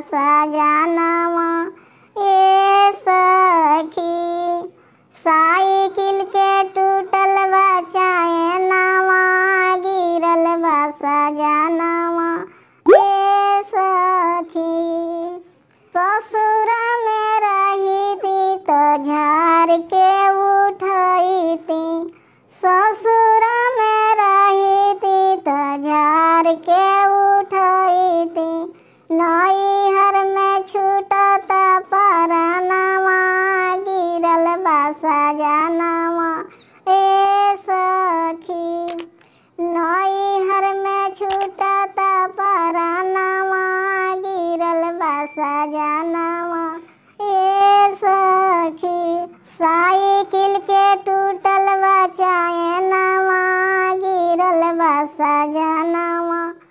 सजनवा ए सखी साइकिल के टूटल बचाए नवा गिरल सजनवा ए सखी ससुर में रही थी तो झार के उठाई थी ससुर में रही थी तो झार के सजनवा ए सखी नई हर में छूटत पर परनवा गिरल बा सजनवा ए सखी साइकिल के टूटल बचाए नवा गिरल बा सजनवा